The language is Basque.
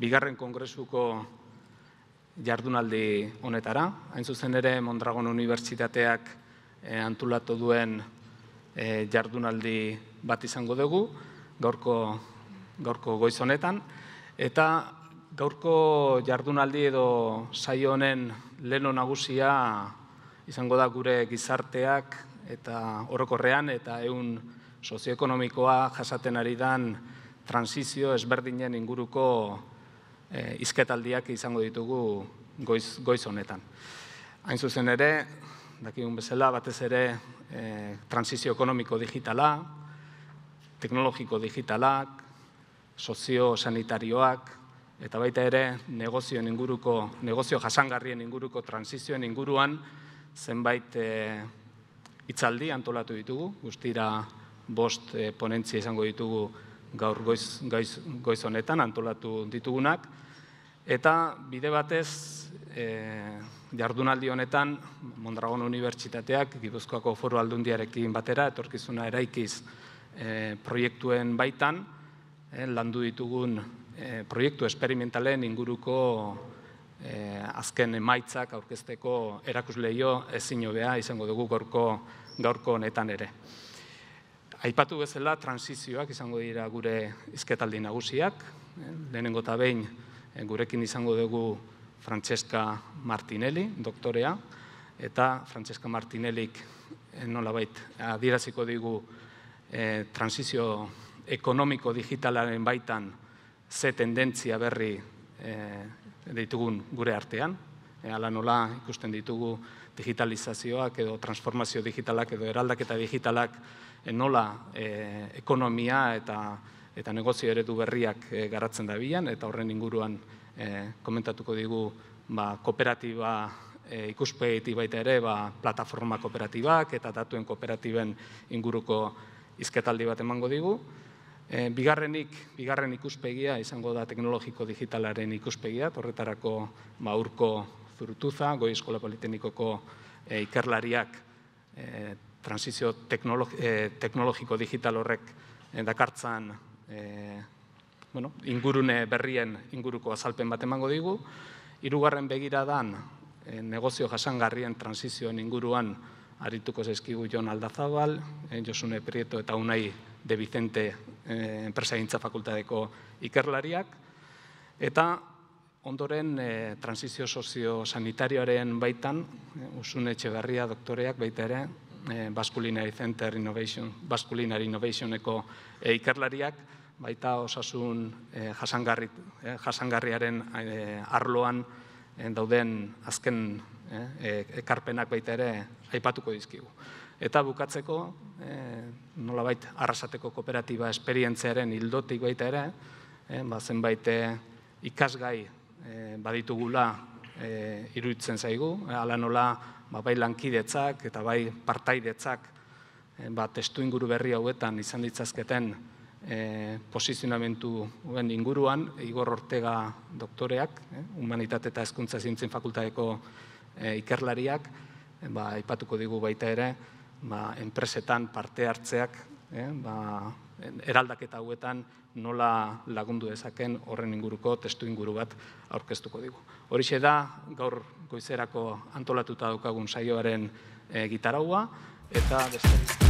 bigarren kongresuko jardunaldi honetara. Hain zuzen ere Mondragon Unibertsitateak eh, antulatu duen eh, jardunaldi bat izango dugu, gaurko goiz honetan. Eta gaurko jardunaldi edo saio honen leheno nagusia izango da gure gizarteak eta orokorrean eta egun sozioekonomikoa jasaten ari dan transizio ezberdinen inguruko Eh, izketaldiak izango ditugu goiz honetan. Hain zuzen ere, dakigun bezala, batez ere, eh, transizio ekonomiko digitala, teknologiko digitalak, sozio-sanitarioak, eta baita ere, negozioen inguruko, negozio jasangarrien inguruko transizioen inguruan, zenbait eh, itzaldi antolatu ditugu, guztira bost ponentzia izango ditugu, gaur goiz, goiz, honetan antolatu ditugunak. Eta bide batez, eh, jardunaldi honetan Mondragon Unibertsitateak Gibuzkoako foru aldundiarekin batera, etorkizuna eraikiz e, proiektuen baitan, e, landu ditugun proiektu esperimentalen inguruko azken emaitzak aurkezteko erakusleio ezin izango dugu gaurko honetan ere aipatu bezala transizioak izango dira gure izketaldi nagusiak. Lehenengo eta behin eh, gurekin izango dugu Francesca Martinelli, doktorea, eta Francesca Martinellik eh, nolabait adieraziko digu eh, transizio ekonomiko digitalaren baitan ze tendentzia berri e, ditugun gure artean, Eh, ala nola ikusten ditugu digitalizazioak edo transformazio digitalak edo eraldaketa digitalak eh, nola e, ekonomia eta, eta negozio eredu berriak garatzen da eta horren inguruan e, komentatuko digu ba, kooperatiba e, ikuspegitik baita ere, ba, plataforma kooperatibak eta datuen kooperatiben inguruko izketaldi bat emango digu. E, bigarrenik, bigarren ikuspegia izango da teknologiko digitalaren ikuspegia, horretarako ba, urko zurutuza, goi eskola politenikoko e, eh, ikerlariak eh, transizio eh, teknologiko digital horrek e, dakartzan bueno, ingurune berrien inguruko azalpen bat emango digu. hirugarren begira dan negozio jasangarrien transizioen inguruan arituko zeskigu Jon Aldazabal, Josune Prieto eta Unai de Vicente enpresa gintza fakultadeko ikerlariak. Eta Ondoren, e, transizio sozio-sanitarioaren baitan, usun eh, etxe garria doktoreak baita ere, e, eh, Basculinary Center Innovation, Basculinary Innovationeko e, ikerlariak, baita osasun jasangarri, jasangarriaren arloan dauden azken e-, ekarpenak baita ere aipatuko dizkigu. Eta bukatzeko, e, nolabait arrasateko kooperatiba esperientziaren hildotik baita ere, e, ba, zenbait ikasgai Eh, baditugula eh, iruditzen zaigu, eh, ala nola ba, bai lankidetzak eta bai partaidetzak ba, testu inguru berri hauetan izan ditzazketen posizionamentu guen inguruan, Igor Ortega doktoreak, Humanitate eta Eskuntza Zientzen Fakultateko ikerlariak, ba, ipatuko digu baita ere, ba, enpresetan parte hartzeak eh, ba, eraldaketa hauetan nola lagundu dezaken horren inguruko testu inguru bat aurkeztuko digu. Horixe da gaur goizerako antolatuta daukagun saioaren e, eta beste